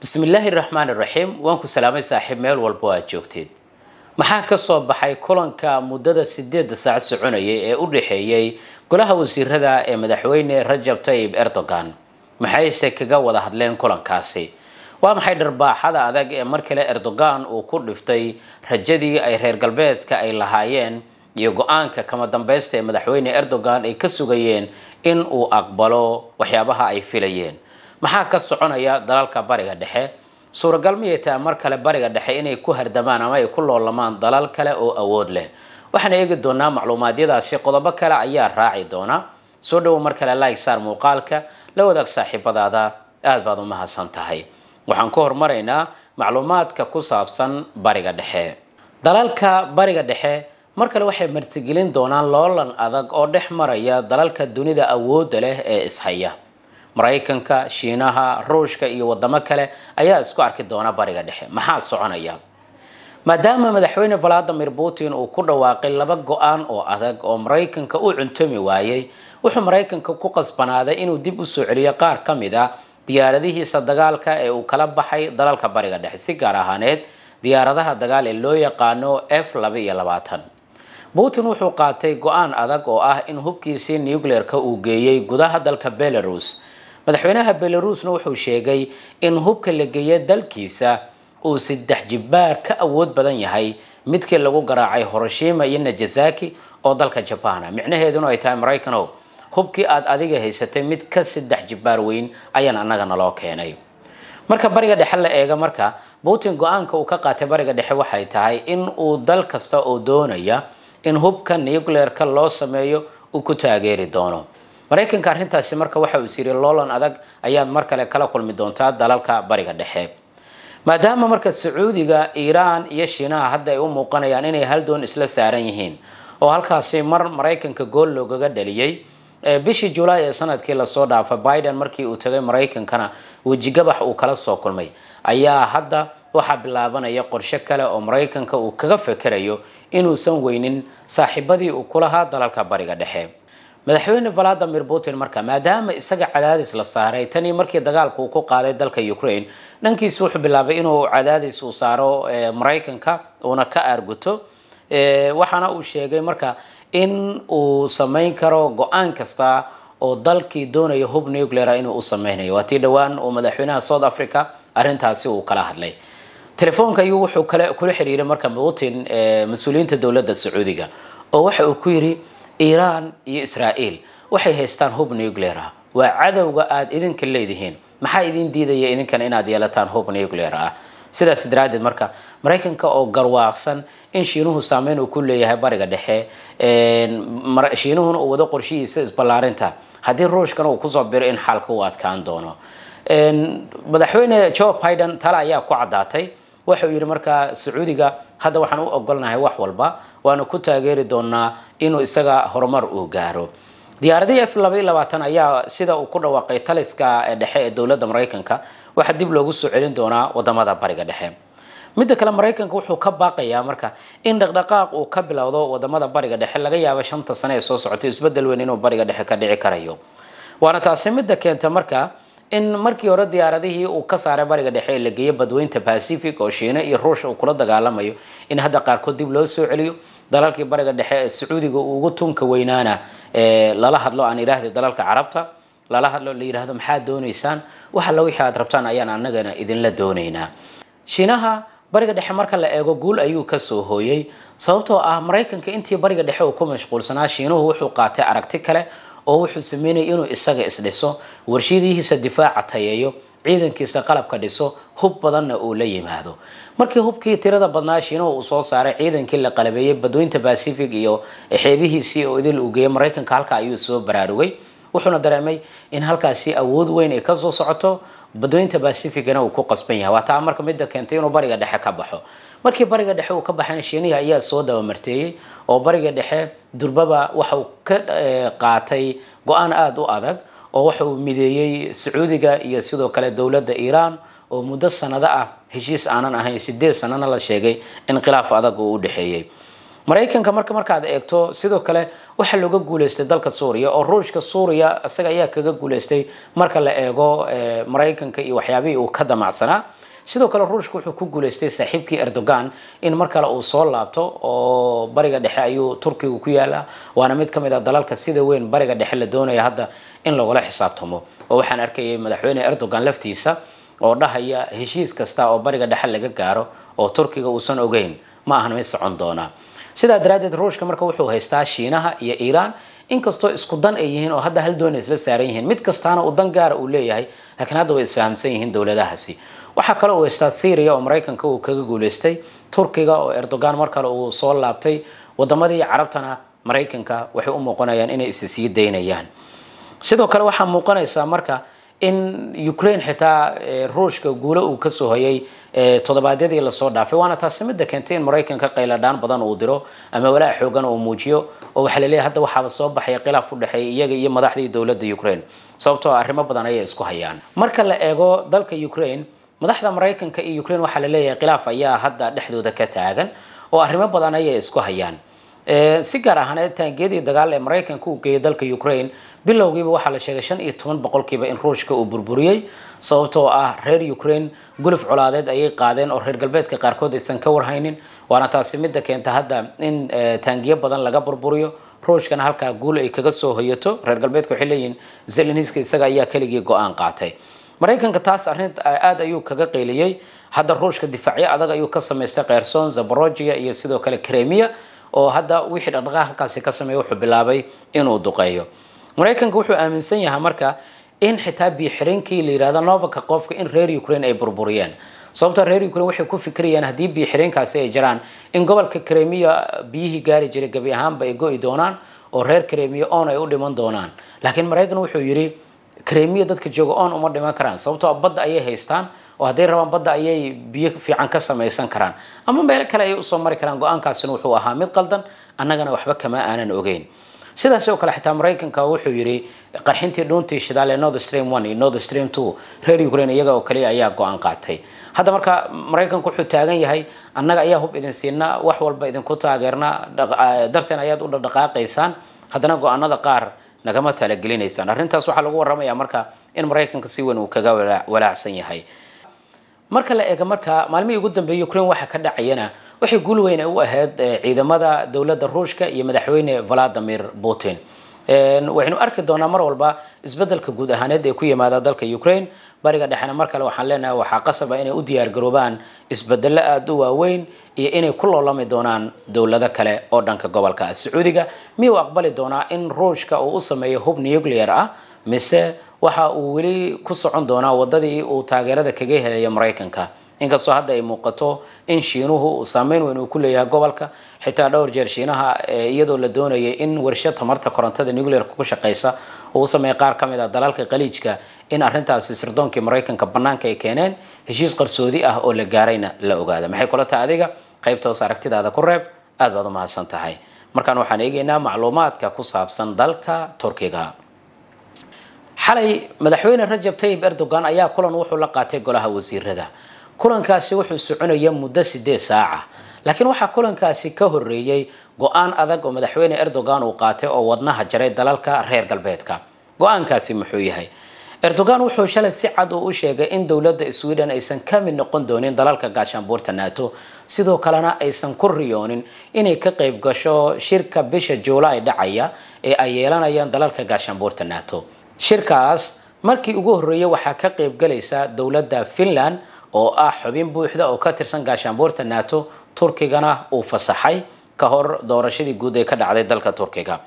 bismi illaahi raxmaan iraxiim waan ku salaamay saaxiib meel walba aad joogteed maxaa ka soo baxay kulanka muddada sideedda saac soconayay ee u dhexeeyey golaha wasiirada ee madaxweyne rajab tayib erdogan maxayse kaga wada hadleen kulankaasi waa maxay dharbaaxada adag ee mar kale erdogan uu ku dhiftay rajadii ay reer galbeedka ay lahaayeen iyo go-aanka kama dambaysta ee madaxweyne erdogan ay ka sugayeen in uu aqbalo waxyaabaha ay filayeen maxaa ka soconaya dalalka bariga dhexe suuragal miyay tahay mar kale bariga dhexe inay ku hardamaan ama ay ku loolamaan dalal kale oo awood leh waxaan eegi doonaa macluumaadyadaasi qodobo kale ayaa raaci doona soo dhawow mar kale laig saar muuqaalka la wadaag saaxiibadaada aad baad u mahadsan tahay waxaan ku hormaraynaa macluumaadka ku saabsan bariga dhexe dalalka bariga dhexe mar kale waxay martigelin doonaan loolan adag oo dhex maraya dalalka dunida awoodda leh ee ishaya maraykanka shiinaha ruushka iyo wadamo kale ayaa isku arki doona bariga dhexe maxaa soconaya maadaama madaxweyne valadimir putin uu ku dhawaaqay laba go-aan oo adag oo maraykanka u cuntumi waayey wuxuu maraykanka ku qasbanaaday inuu dib usoo celiyo qaar ka mid a ah diyaaradihiisa dagaalka ee uu kala baxay dalalka bariga dhexe si gaar ahaaneed diyaaradaha dagaal ee loo yaqaano f laba iyo labaatan putin wuxuu qaatay go-aan adag oo ah in hubkiisii nuclearka uu geeyey gudaha dalka belarus madaxweynaha belaruusna wuxuu sheegay in hubka la geeyo dalkiisa uu saddex jibaar ka awood badan yahay midkii lagu garaacay horoshima iyo najasaki oo dalka jabana micnaheeduna ay tahay maraykanow hubkii aad adiga haysatay mid ka saddex jibaar weyn ayaan annaga naloo keenay marka bariga dhexe la eega marka putin go-aanka uu ka qaatay bariga dhexe waxay tahay in uu dal kasta oo doonaya in hubka nucleerka loo sameeyo uu ku taageeri doono maraykanka arrintaasi marka waxa uu is yidhi loolan adag ayaad mar kale kala kulmi doontaa dalalka bariga dhexe maadaama marka sacuudiga iiraan iyo shiinaha hadda ay u muuqanayaan inay hal doon isla saaran yihiin oo halkaasi mar maraykanka gool loogaga dhaliyey bishii julaay ee sanadkii lasoo dhaafay biden markii uu tagay maraykankana wejigabax uu kala soo kulmay ayaa hadda waxaa bilaabanaya qorshe kale oo maraykanka uu kaga fekerayo inuusan weynin saaxiibadii uu kulahaa dalalka bariga dhexe madaxweyne valadimir putin marka maadaama isaga cadaadis la saaray tanii markii dagaalka uu ku qaaday dalka ukraine dhankiisa wuxuu bilaabay inuu cadaadis uu saaro eh, maraykanka uuna ka aarguto eh, waxaana uu sheegay marka in uu samayn karo go-aan kasta oo dalkii doonaya hub nucleara ah inuu u sameynayo waa tii dhowaan oo madaxweynaha south africa arrintaasi uu kala hadlay telefoonka ayuu wuxuu kale kula xiriiray marka putin eh, mas-uuliyiinta dowladda sacuudiga oo waxa uu ku yidhi iiraan iyo israa'iil waxay haystaan hub nuclear ah waa cadowga aada idinka leedihiin maxaa idin diidaya idinkana inaad yeelataan hub nuclear ah sidaas daraaddeed marka maraykanka oo garwaaqsan in shiinuhu saameyn uu ku leeyahay bariga dhexe shiinuhuna uu wado qorshihiisa isballaarinta haddii ruushkana uu kusoo biro in xaalka uu adkaan doono madaxweyne joe biden tale ayaa ku caddaatay wuxuu yidhi markaa sacuudiga hadda waxaan u ogolnahay wax walba waanu ku taageeri doonaa inuu isaga horumar uu gaaro diyaaradihii f laba ayaa sida uu ku dhawaaqay taliska dhexe ee dowladda maraykanka waxaa dib loogu soo celin doonaa wadamada bariga dhexe midda kale maraykanka wuxuu ka baaqayaa marka in dhaqdhaqaaq uu ka bilowdo wadamada bariga dhexe laga yaabo shanta sane ee soo socotay isbedel weyn inuu bariga dhexe ka dhici karayo waana taasi midda keenta marka in markii hore diyaaradihii uu ka saaray bariga dhexe ee la geeyo badweynta pacific oo shiine iyo ruushka uu kula dagaalamayo in hadda qaarkood dib loo soo celiyo dalalkii bariga dhexe ee sacuudiga uu ugu tunka weynaana lala hadlo aan idhaahda dalalka carabta lala hadlo la yidhaahdo maxaad doonaysaan waxa la wixii aad rabtaan ayaan annagana idinla doonaynaa shiinaha bariga dhexe marka la eego guul ayuu kasoo hooyey sababtoo ah maraykanka intii bariga dhexe uu ku mashquulsanaa shiinuhu wuxuu qaatay aragti kale oo wuxuu sameynaya inuu isaga isdhiso warshadihiisa difaaca tayeeyo ciidankiisa qalabka dhiso hub badanna uu la yimaado markii hubkii tirada badnaa shiinaha uu soo saaray ciidankii la qalabeeyey badweynta bacific iyo xeebihiisii oo idil uu geeyay maraykanka halka ayuu soo baraarugay wuxuuna dareemay in halkaasi awood weyn ay kasoo socoto badweynta bacificna uu ku qasban yahay waa taa marka midda keentay inuu bariga dhexe ka baxo markii bariga dhexe uu ka baxayna shiinaha ayaa soo dabamarteeyey oo bariga dhexe durbaba waxauu ka eh, qaatay go-aan aada u adag oo waxauu mideeyey sacuudiga iyo sidoo kale dowladda iiraan oo muddo sannado ah heshiis aanan ahayn sideed sanana la sheegay in khilaaf adag uu u dhexeeyey maraykanka marka markaad eegto sidoo kale waxaa looga guuleystay dalka suuriya oo ruushka suuriya isaga ayaa kaga guuleystay marka la eego eh, maraykanka iyo waxyaabihii uu ka damacsanaa sidoo kale ruushka wuxuu ku guuleystay saaxiibkii erdogan in mar kale uu soo laabto oo bariga dhexe ayuu turkiga ku yaalaa waana mid ka mid a ah dalalka sida weyn bariga dhexe la doonaya hadda in lagula xisaabtamo oo waxaan arkayay madaxweyne erdogan laftiisa oo dhahaya heshiis kasta oo bariga dhexe laga gaaro oo turkiga uusan ogeyn ma ahan mid socon doonaa sidaa daraadeed ruushka marka wuxuu haystaa shiinaha iyo iiraan inkastoo isku dan ay yihiin oo hadda hal doona isla saaran yihiin mid kastaana uu dan gaara uu leeyahay laakiin hadda way isfahamsan yihiin dowladahaasi waxaa kale uu haystaa syriya oo maraykanka uu kaga guuleystay turkiga oo erdogan mar kale uu soo laabtay wadamadii carabtana maraykanka waxay u muuqanayaan inay isa sii daynayaan sidoo kale waxaa muuqanaysaa marka in ukraine xitaa eh, ruushka guulo uu kasoo hayay eh, toddobaadyadii lasoo dhaafay waana taasi midda keentay in maraykanka qayladhaan badan uu diro ama walaac xoogan uu muujiyo oo waxaa laleeyay hadda waxaaba soo baxaya khilaaf u dhexeeya iyaga iyo madaxdii dowladda ukraine sababtoo ah arrimo badan ayay isku hayaan marka la eego dalka ukraine madaxda maraykanka iyo ukraine waxaa laleeyahay khilaaf ayaa hadda dhexdooda ka taagan oo arrimo badan ayay isku hayaan si gaar ahaaneed taangiyadii dagaal ee maraykanka uu geeyay dalka ukraine bilowgiiba waxaa la sheegay shan iyo toban boqolkiiba in ruushka uu burburiyey sababtoo ah reer ukraine gulif colaadeed ayay qaadeen oo reer galbeedka qaarkood aysan ka warhaynin waana taasi midda keenta hadda in taangiyo badan laga burburiyo ruushkana halkaa guul ay kaga soo hoyato reer galbeedka waxay leeyihiin zelenhiska isaga ayaa keligii go-aan qaatay maraykanka taas arrin aada ayuu kaga qeyliyey hadda ruushka difaacyo adag ayuu ka samaystay kherson zaborojia iyo sidoo kale kremia oo hadda wixii dhaqdhaqaaqankaasi ka sameeya wuxuu bilaabay inuu duqeeyo maraykanka wuxuu aaminsan yahay marka in xitaa biixirinkii la yihahdo novaka qofka in reer ukraine ay burburiyeen sababto reer ukraine waxay ku fikirayaan haddii biixiriinkaasi ay jiraan in gobolka kremiya biyihii gaari jiray gebi ahaanba ay goi doonaan oo reer kremiya oon ay u dhiman doonaan laakiin maraykan wuxuu yidhi kremiya dadka jooga oon uma dhiman karaan sababtoo ah badda ayay haystaan oo hadday rabaan badda ayay biyo fiican ka samaysan karaan ama meelo kale ayay usoo mari karaan go-aankaasina wuxuu ahaa mid qaldan annagana waxba kama aanan ogeyn sidaas oo kale xitaa maraykanka wuxuu yidhi qarxintii dhuuntii shidaal ee north stream one iyo north stream two reer ukraine iyaga oo kaliya ayaa go-aan qaatay hadda marka maraykanku wuxuu taagan yahay annaga ayaa hub idin siinaa wax walba idinku taageernaa darteen ayaad u dhaqdhaqaaqaysaan haddana go-aanada qaar nagama talagelinaysaan arintaas waxaa lagu warramaya marka in maraykanka si weyn uu kaga walaacsan yahay marka la eego marka maalmihii ugu dambeeyey ukraine waxa ka dhacayana waxay guul weyne u ahayd eh, ciidamada dowladda ruushka iyo madaxweyne valadimir putin waxaynu arki doonaa mar walba isbedelka guud ahaaneed ee ku yimaada dalka ukraine bariga dhexena mar kale waxaan leenahay waxaa qasaba inay u diyaargaroobaan isbedelo aada u waaweyn iyo inay ku loolami doonaan dowlado kale oo dhanka gobolka sacuudiga miyuu aqbali doonaa in ruushka uu u sameeyo hub nuclear ah mise waxa uu weli ku socon doonaa waddadii uu taageerada kaga helaya maraykanka inkastoo hadda ay muuqato in shiinuhu uu saameyn weyn uu ku leeyahay gobolka xitaa dhowr jeer shiinaha eh, iyadoo la doonayay in warshad tamarta korontada nuclearka ku shaqeysa uu sameeyay qaar ka mid a ah dalalka qaliijka in arrintaasi sirdoonkii maraykanka bannaanka ay keeneen heshiis qarsoodi ah oo la gaarayna la ogaada maxay kula tahay adiga qaybta hoos aragtidaada ku reeb aada baad u mahadsan tahay markaan waxaan eegaynaa macluumaadka ku saabsan dalka turkiga xalay madaxweyne rajab tayib erdogan ayaa kulan wuxuu la qaatay golaha wasiirada kulankaasi wuxuu soconaya muddo sideed saaca laakiin waxaa kulankaasi ka horeeyey go-aan adag oo madaxweyne erdogan uu qaatay oo wadnaha jaray dalalka reer galbeedka go-aankaasi muxuu yahay erdogan wuxuu shalay si cad uu u sheegay in dowladda sweden aysan ka mid noqon doonin dalalka gaashaanbuurta naato sidoo kalena aysan ku riyoonin inay ka qayb gasho shirka bisha juulaay dhacaya ee ay yeelanayaan dalalka gaashaanbuurta naato shirkaas markii ugu horreeyay waxaa ka qayb galaysa dowladda finland oo ah xubin buuxda oo ka tirsan gaashaanbuurta nato turkigana uu fasaxay ka hor doorashadii guud ee ka dhacday dalka turkiga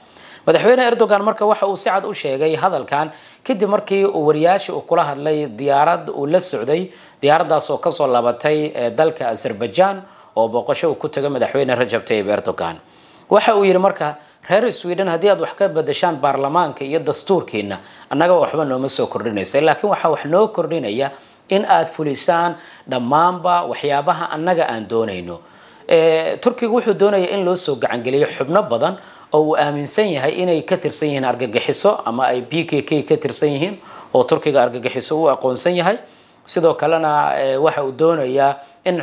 madaxweyne erdogan marka waxa uu si cad u sheegay hadalkan kadib markii uu wariyaashi uu kula hadlay diyaarad uu la socday diyaaradaas kasoo laabatay dalka azerbaijan oo booqasho uu ku tago madaxweyne rajab tayib erdogan waxa uu yidhi marka reer sweden haddii aad wax ka bedeshaan baarlamaanka iyo dastuurkiina annaga waxba nooma soo kordhinaysa laakiin waxaa wax noo kordhinaya in aad fulisaan dhammaanba waxyaabaha annaga aan doonayno turkiga wuxuu doonayaa in loo soo gacangeliyo xubno badan oo uu aaminsan yahay inay ka tirsan yihiin argagixiso ama ay b k k ka tirsan yihiin oo turkiga argagixiso u aqoonsan yahay sidoo kalena waxa uu doonayaa in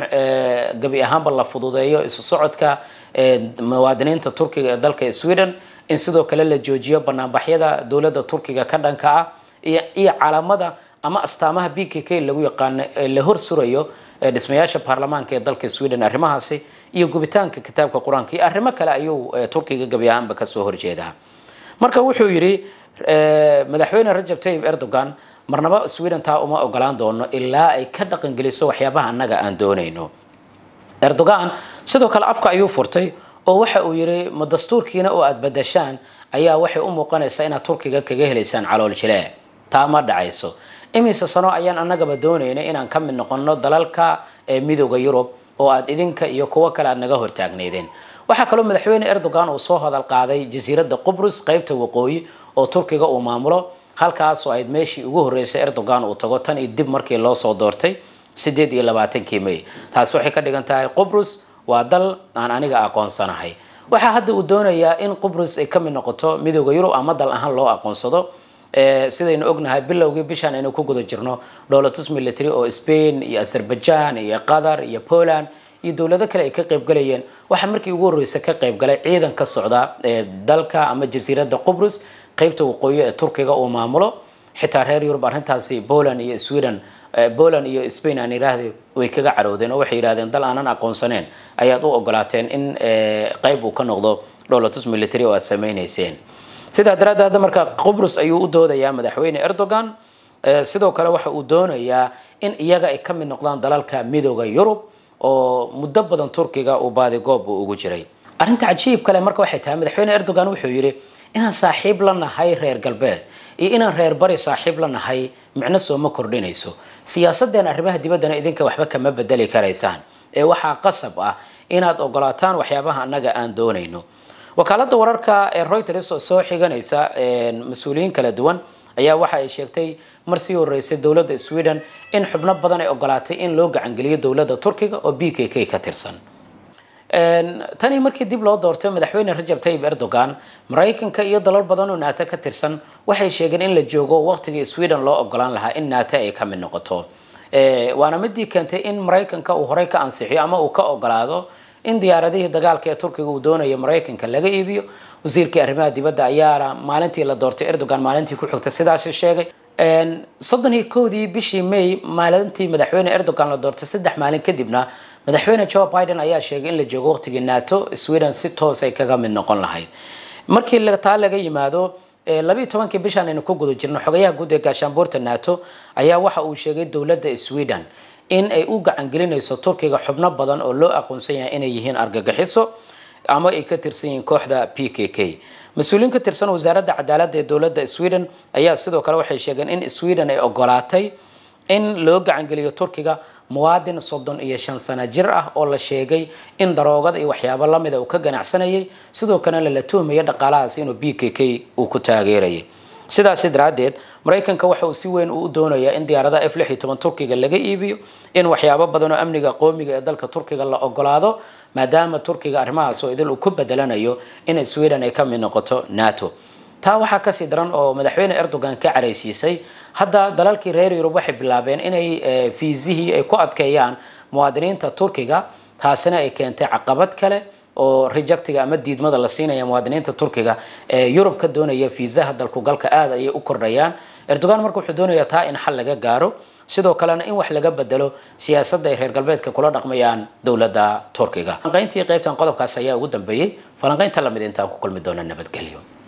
gebi ahaanba la fududeeyo isu socodka muwaadiniinta turkiga ee dalka sweden in sidoo kale la joojiyo banaanbaxyada dowladda turkiga ka dhanka ah iyo calamada ama astaamaha b k k lagu yaqaano ee la hor surayo dhismayaasha baarlamaanka ee dalka sweden arrimahaasi iyo gubitaanka kitaabka qur-aanka iyo arrimo kale ayuu turkiga gabi ahaanba kasoo horjeedaa marka wuxuu yidhi madaxweyne rajab tayib erdogan marnaba sweden taa uma ogolaan doono ilaa ay ka dhaqangeliso waxyaabaha annaga aan doonayno erdogan sidoo kale afka ayuu furtay oo waxa uu yidhi ma dastuurkiina oo aad badashaan ayaa waxay u muuqanaysaa inaad turkiga kaga helaysaan calool jilee taa ma dhacayso imise sano ayaan annagaba doonaynay inaan ka mid noqonno dalalka midooda yurub oo aad idinka iyo kuwo kale aad naga hortaagnaydeen waxaa kaloo madaxweyne erdogan uu soo hadal qaaday jasiiradda qubrus qaybta waqooyi oo turkiga uu maamulo halkaasoo ayd meeshii ugu horreysay erdogan uu tago tan iyo dib markii loo soo doortay sideed iyo labaatankii may taasi waxay ka dhigan tahay qubrus waa dal aan aniga aqoonsanahay waxaa hadda uu doonayaa in qubrus ay ka mid noqoto midooda yurub ama dal ahaan loo aqoonsado Eh, sidaynu ognahay bilowgii bishaan aynu ku guda jirno dhowlatus military oo spain iyo azerbaijan iyo qatar iyo poland iyo dowlado kale ay ka qaybgalayeen waxaa markii ugu horreysa ka qayb galay ciidanka socda ee eh, dalka ama jasiiradda qubrus qeybta waqooyi ee turkiga uu maamulo xitaa reer yurub arrintaasi poland iyo sweden eh, poland iyo spain aan yidhaahday way kaga caroodeen oo waxay yidhahdeen dal aanan aqoonsaneen ayaad u ogolaateen in qeyb uu ka noqdo dhowlatus military oo aada samaynayseen sidaa daraaddeed hadda markaa qubrus ayuu u doodayaa madaxweyne erdogan eh, sidoo kale waxa uu doonayaa in iyaga ay ka mid noqdaan dalalka midooda yurub oo muddo badan turkiga uu baadigoob uu ugu jiray arrinta cajiib kale marka waxay tahay madaxweyne erdogan wuxuu yidhi inaan saaxiib la nahay reer galbeed iyo inaan reer bari saaxiib la nahay micno sooma kordhinayso siyaasadeen arrimaha dibaddana idinka waxba kama bedeli karaysaan ee eh, waxaa qasab ah inaad ogolaataan waxyaabaha annaga aan doonayno wakaalada wararka ee reuters oo soo xiganaysa mas-uuliyiin kala duwan ayaa waxa ay sheegtay mar sii horeysay dowladda sweden in xubno badan ay ogolaatay in loo gacangeliyo dowladda turkiga oo b k k ka tirsan tani markii dib loo doortay madaxweyne rajab tayib erdogan maraykanka iyo dalal badan oo naata ka tirsan waxay sheegeen in la joogo waqtigii sweden loo ogolaan lahaa in naata ay ka mid noqoto waana midii keentay in maraykanka uu horey ka ansixiyo ama uu ka ogolaado in diyaaradihii dagaalka ee turkiga uu doonayo maraykanka laga iibiyo wasiirkii arrimaha dibadda ayaana maalintii la doortay erdogan maalintii ku xigtay sidaasi sheegay soddon iyo kowdii bishii may maalintii madaxweyne erdogan la doortay saddex maalin kadibna madaxweyne jo biden ayaa sheegay in la joogo waqtigii nato sweden si toos ay kaga mid noqon lahayd markii taa laga yimaado labayo tobankii bishaan aynu ku guda jirno xogayaha guud ee gaashaanbuurta nato ayaa waxa uu sheegay dowladda sweden in ay u gacangelinayso turkiga xubno badan oo loo aqoonsan yahay inay yihiin argagixiso ama ay ka tirsan yihiin kooxda p k k mas-uuliyiin ka tirsan wasaaradda cadaaladda ee dowladda sweden ayaa sidoo kale waxay sheegeen in sweden ay ogolaatay in loo gacangeliyo turkiga muwaadin soddon iyo shan sano jir ah oo la sheegay in daroogada iyo waxyaabo lamida uu ka ganacsanayay sidoo kalena la tuhmaya dhaqaalahaas inuu b k k uu ku taageerayay sidaasi daraaddeed maraykanka waxa uu si weyn u doonayaa in diyaaradaha f lix iyo turkiga laga iibiyo in waxyaabo badan oo amniga qoomiga ee dalka turkiga la ogolaado maadaama turkiga arrimahaas oo idil uu ku bedelanayo in sweden ay ka mid noqoto nato taa waxaa kasii daran oo madaxweyne erdogan ka caraysiisay hadda dalalkii reer yurub waxay bilaabeen inay eh, fiisihii ay ku adkeeyaan muwaadiniinta turkiga taasina ay keentay caqabad kale oo rejectiga ama diidmada la siinaya muwaadiniinta turkiga ee yurub ka doonaya fiisaha dalku galka aada ayay u kordhayaan erdogan marka wuxuu doonayaa taa in xal laga gaaro sidoo kalena in wax laga bedelo siyaasadda ay reer galbeedka kula dhaqmayaan dowladda turkiga falanqayntii qaybtan qodobkaas ayaa ugu dambeeyey falanqaynta lamid intaan ku kulmi doona nabadgelyo